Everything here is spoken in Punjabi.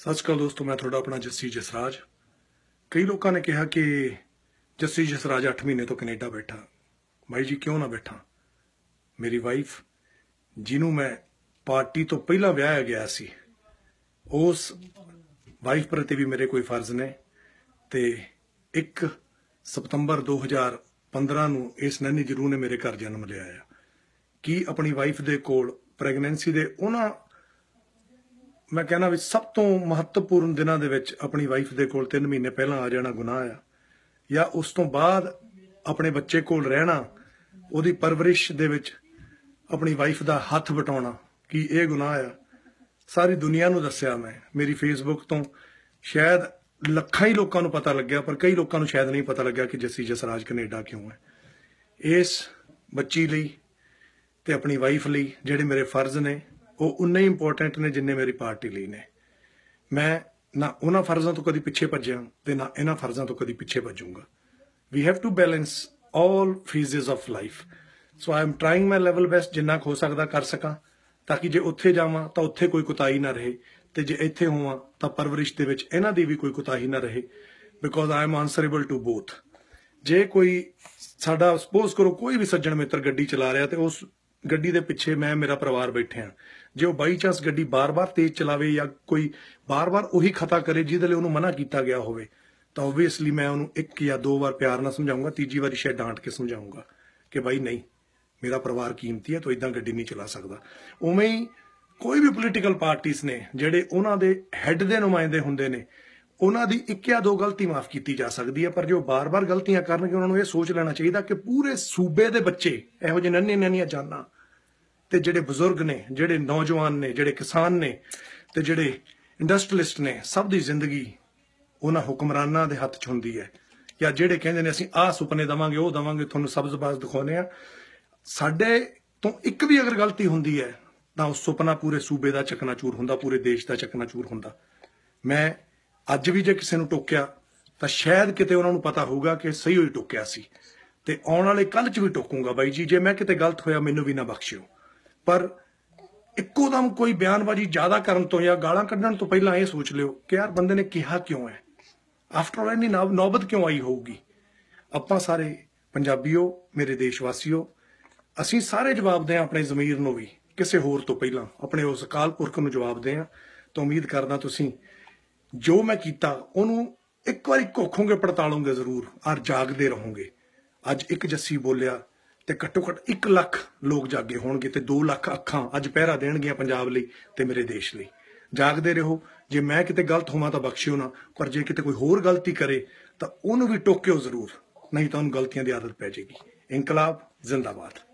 ਸਤਿ ਸ਼੍ਰੀ ਅਕਾਲ ਦੋਸਤੋ ਮੈਂ ਤੁਹਾਡਾ ਆਪਣਾ ਜੱਸੀ ਜਸਰਾਜ ਕਈ ਲੋਕਾਂ ਨੇ ਕਿਹਾ ਕਿ ਜੱਸੀ ਜਸਰਾਜ 8 ਮਹੀਨੇ ਤੋਂ ਕੈਨੇਡਾ ਬੈਠਾ ਮਾਈ ਜੀ ਕਿਉਂ ਨਾ ਬੈਠਾ ਮੇਰੀ ਵਾਈਫ ਜਿਹਨੂੰ ਮੈਂ ਪਾਰਟੀ ਤੋਂ ਪਹਿਲਾਂ ਵਿਆਹਿਆ ਗਿਆ ਸੀ ਉਸ ਵਾਈਫ ਪ੍ਰਤੀ ਵੀ ਮੇਰੇ ਕੋਈ ਫਰਜ਼ ਨੇ ਤੇ 1 ਸਤੰਬਰ 2015 ਨੂੰ ਇਸ ਨੰਨੀ ਜਰੂ ਨੇ ਮੇਰੇ ਘਰ ਜਨਮ ਲਿਆ ਆ ਕੀ ਆਪਣੀ ਵਾਈਫ ਦੇ ਕੋਲ ਪ੍ਰੈਗਨੈਂਸੀ ਦੇ ਉਹਨਾਂ ਮੈਂ ਕਹਿੰਦਾ ਵੀ ਸਭ ਤੋਂ ਮਹੱਤਵਪੂਰਨ ਦਿਨਾਂ ਦੇ ਵਿੱਚ ਆਪਣੀ ਵਾਈਫ ਦੇ ਕੋਲ 3 ਮਹੀਨੇ ਪਹਿਲਾਂ ਆ ਜਾਣਾ ਗੁਨਾਹ ਆ ਜਾਂ ਉਸ ਤੋਂ ਬਾਅਦ ਆਪਣੇ ਬੱਚੇ ਕੋਲ ਰਹਿਣਾ ਉਹਦੀ ਪਰਵਰਿਸ਼ ਦੇ ਵਿੱਚ ਆਪਣੀ ਵਾਈਫ ਦਾ ਹੱਥ ਵਟਾਉਣਾ ਕਿ ਇਹ ਗੁਨਾਹ ਆ ਸਾਰੀ ਦੁਨੀਆ ਨੂੰ ਦੱਸਿਆ ਮੈਂ ਮੇਰੀ ਫੇਸਬੁੱਕ ਤੋਂ ਸ਼ਾਇਦ ਲੱਖਾਂ ਹੀ ਲੋਕਾਂ ਨੂੰ ਪਤਾ ਲੱਗਿਆ ਪਰ ਕਈ ਲੋਕਾਂ ਨੂੰ ਸ਼ਾਇਦ ਨਹੀਂ ਪਤਾ ਲੱਗਿਆ ਕਿ ਜੱਸੀ ਜਸਰਾਜ ਕੈਨੇਡਾ ਕਿਉਂ ਹੈ ਇਸ ਬੱਚੀ ਲਈ ਤੇ ਆਪਣੀ ਵਾਈਫ ਲਈ ਜਿਹੜੇ ਮੇਰੇ ਫਰਜ਼ ਨੇ ਉਹ ਉਨੇ ਹੀ ਇੰਪੋਰਟੈਂਟ ਨੇ ਜਿੰਨੇ ਮੇਰੀ ਪਾਰਟੀ ਲਈ ਨੇ ਮੈਂ ਨਾ ਉਹਨਾਂ ਫਰਜ਼ਾਂ ਤੋਂ ਕਦੀ ਪਿੱਛੇ ਭੱਜਾਂ ਤੇ ਨਾ ਇਹਨਾਂ ਫਰਜ਼ਾਂ ਤੋਂ ਕਦੀ ਪਿੱਛੇ ਭੱਜੂਗਾ we have to balance all phases of life so I'm trying my level best ਜਿੰਨਾ ਹੋ ਸਕਦਾ ਕਰ ਸਕਾਂ ਤਾਂ ਕਿ ਜੇ ਉੱਥੇ ਜਾਵਾਂ ਤਾਂ ਉੱਥੇ ਕੋਈ ਕੁਤਾਹੀ ਨਾ ਰਹੇ ਤੇ ਜੇ ਇੱਥੇ ਹੋਵਾਂ ਤਾਂ ਪਰਵਰਿਸ਼ ਦੇ ਵਿੱਚ ਇਹਨਾਂ ਦੀ ਵੀ ਕੋਈ ਕੁਤਾਹੀ ਨਾ ਰਹੇ because I'm answerable to both ਜੇ ਕੋਈ ਸਾਡਾ ਸਪੋਜ਼ ਕਰੋ ਕੋਈ ਵੀ ਸੱਜਣ ਮਿੱਤਰ ਗੱਡੀ ਚਲਾ ਰਿਹਾ ਤੇ ਉਸ ਗੱਡੀ ਦੇ ਪਿੱਛੇ ਮੈਂ ਮੇਰਾ ਪਰਿਵਾਰ ਬੈਠੇ ਆ ਜੇ ਉਹ ਬਾਈ ਚਾਂਸ ਗੱਡੀ ਬਾਰ-ਬਾਰ ਤੇਜ਼ ਚਲਾਵੇ ਜਾਂ ਕੋਈ ਬਾਰ-ਬਾਰ ਉਹੀ ਖਤਾ ਕਰੇ ਜਿਹਦੇ ਲਈ ਉਹਨੂੰ ਮਨਾ ਕੀਤਾ ਗਿਆ ਹੋਵੇ ਤਾਂ ਆਬਵੀਅਸਲੀ ਮੈਂ ਉਹਨੂੰ ਇੱਕ ਜਾਂ ਦੋ ਵਾਰ ਪਿਆਰ ਨਾਲ ਸਮਝਾਉਂਗਾ ਤੀਜੀ ਵਾਰੀ ਸ਼ਾਇਦ ਡਾਂਟ ਕੇ ਸਮਝਾਉਂਗਾ ਕਿ ਬਾਈ ਨਹੀਂ ਮੇਰਾ ਪਰਿਵਾਰ ਕੀਮਤੀ ਹੈ ਤੋ ਇਦਾਂ ਗੱਡੀ ਨਹੀਂ ਚਲਾ ਸਕਦਾ ਉਵੇਂ ਹੀ ਕੋਈ ਵੀ ਪੋਲੀਟੀਕਲ ਪਾਰਟੀਆਂ ਨੇ ਜਿਹੜੇ ਉਹਨਾਂ ਦੇ ਹੈੱਡ ਦੇ ਨੁਮਾਇੰਦੇ ਹੁੰਦੇ ਨੇ ਉਹਨਾਂ ਦੀ ਇੱਕ ਜਾਂ ਦੋ ਗਲਤੀ ਮਾਫ ਕੀਤੀ ਜਾ ਸਕਦੀ ਹੈ ਪਰ ਜੋ ਬਾਰ-ਬਾਰ ਗਲਤੀਆਂ ਕਰਨਗੇ ਉਹਨਾਂ ਨੂੰ ਇਹ ਸੋਚ ਲੈਣਾ ਚਾਹੀਦਾ ਕਿ ਪੂਰੇ ਸੂਬੇ ਦੇ ਬੱਚੇ ਇਹੋ ਜਿਹੇ ਨੰਨੇ ਨੰਨੀਆਂ ਜਾਨਾਂ ਤੇ ਜਿਹੜੇ ਬਜ਼ੁਰਗ ਨੇ ਜਿਹੜੇ ਨੌਜਵਾਨ ਨੇ ਜਿਹੜੇ ਕਿਸਾਨ ਨੇ ਤੇ ਜਿਹੜੇ ਇੰਡਸਟਰੀਲਿਸਟ ਨੇ ਸਭ ਦੀ ਜ਼ਿੰਦਗੀ ਉਹਨਾਂ ਹੁਕਮਰਾਨਾਂ ਦੇ ਹੱਥ 'ਚ ਹੁੰਦੀ ਹੈ ਜਾਂ ਜਿਹੜੇ ਕਹਿੰਦੇ ਨੇ ਅਸੀਂ ਆਹ ਸੁਪਨੇ ਦਵਾਂਗੇ ਉਹ ਦਵਾਂਗੇ ਤੁਹਾਨੂੰ ਸਬਜ਼ਬਾਜ਼ ਦਿਖਾਉਨੇ ਆ ਸਾਡੇ ਤੋਂ ਇੱਕ ਵੀ ਅਗਰ ਗਲਤੀ ਹੁੰਦੀ ਹੈ ਤਾਂ ਉਹ ਸੁਪਨਾ ਪੂਰੇ ਸੂਬੇ ਦਾ ਚੂਰ ਹੁੰਦਾ ਪੂਰੇ ਦੇਸ਼ ਦਾ ਚੂਰ ਹੁੰਦਾ ਮੈਂ ਅੱਜ ਵੀ ਜੇ ਕਿਸੇ ਨੂੰ ਟੋਕਿਆ ਤਾਂ ਸ਼ਾਇਦ ਕਿਤੇ ਉਹਨਾਂ ਨੂੰ ਪਤਾ ਹੋਊਗਾ ਕਿ ਸਹੀ ਹੋਈ ਟੋਕਿਆ ਸੀ ਤੇ ਆਉਣ ਵਾਲੇ ਕੱਲ 'ਚ ਵੀ ਟੋਕੂਗਾ ਬਾਈ ਜੀ ਜੇ ਮੈਂ ਕਿਤੇ ਗਲਤ ਹੋਇਆ ਮੈਨੂੰ ਵੀ ਨਾ ਬਖਸ਼ਿਓ ਪਰ ਇੱਕੋ ਦਮ ਕੋਈ ਬਿਆਨਬਾਜ਼ੀ ਜ਼ਿਆਦਾ ਕਰਨ ਤੋਂ ਜਾਂ ਗਾਲਾਂ ਕੱਢਣ ਤੋਂ ਪਹਿਲਾਂ ਇਹ ਸੋਚ ਲਿਓ ਕਿ ਯਾਰ ਬੰਦੇ ਨੇ ਕਿਹਾ ਕਿਉਂ ਹੈ ਆਫਟਰ ਆਲ ਇਹਨੀ ਨੌਬਤ ਕਿਉਂ ਆਈ ਹੋਊਗੀ ਆਪਾਂ ਸਾਰੇ ਪੰਜਾਬੀਓ ਮੇਰੇ ਦੇਸ਼ ਵਾਸੀਓ ਅਸੀਂ ਸਾਰੇ ਜਵਾਬ ਦੇ ਆਪਣੇ ਜ਼ਮੀਰ ਨੂੰ ਵੀ ਕਿਸੇ ਹੋਰ ਤੋਂ ਪਹਿਲਾਂ ਆਪਣੇ ਉਸ ਕਾਲਪੁਰਖ ਨੂੰ ਜਵਾਬ ਦੇ ਆ ਤਾਂ ਉਮੀਦ ਕਰਦਾ ਤੁਸੀਂ ਜੋ ਮੈਂ ਕੀਤਾ ਉਹਨੂੰ ਇੱਕ ਵਾਰੀ ਘੋਖੋਗੇ ਪੜਤਾਲੋਂਗੇ ਜ਼ਰੂਰ ਔਰ ਜਾਗਦੇ ਰਹੋਗੇ ਅੱਜ ਇੱਕ ਜੱਸੀ ਬੋਲਿਆ ਤੇ ਘੱਟੋ ਘੱਟ 1 ਲੱਖ ਲੋਕ ਜਾਗੇ ਹੋਣਗੇ ਤੇ 2 ਲੱਖ ਅੱਖਾਂ ਅੱਜ ਪਹਿਰਾ ਦੇਣਗੀਆਂ ਪੰਜਾਬ ਲਈ ਤੇ ਮੇਰੇ ਦੇਸ਼ ਲਈ ਜਾਗਦੇ ਰਹੋ ਜੇ ਮੈਂ ਕਿਤੇ ਗਲਤ ਹੋਵਾਂ ਤਾਂ ਬਖਸ਼ਿਓ ਨਾ ਪਰ ਜੇ ਕਿਤੇ ਕੋਈ ਹੋਰ ਗਲਤੀ ਕਰੇ ਤਾਂ ਉਹਨੂੰ ਵੀ ਟੋਕਿਓ ਜ਼ਰੂਰ ਨਹੀਂ ਤਾਂ ਉਹਨੂੰ ਗਲਤੀਆਂ ਦੀ ਆਦਤ ਪੈ ਜਾਏਗੀ ਇਨਕਲਾਬ ਜ਼ਿੰਦਾਬਾਦ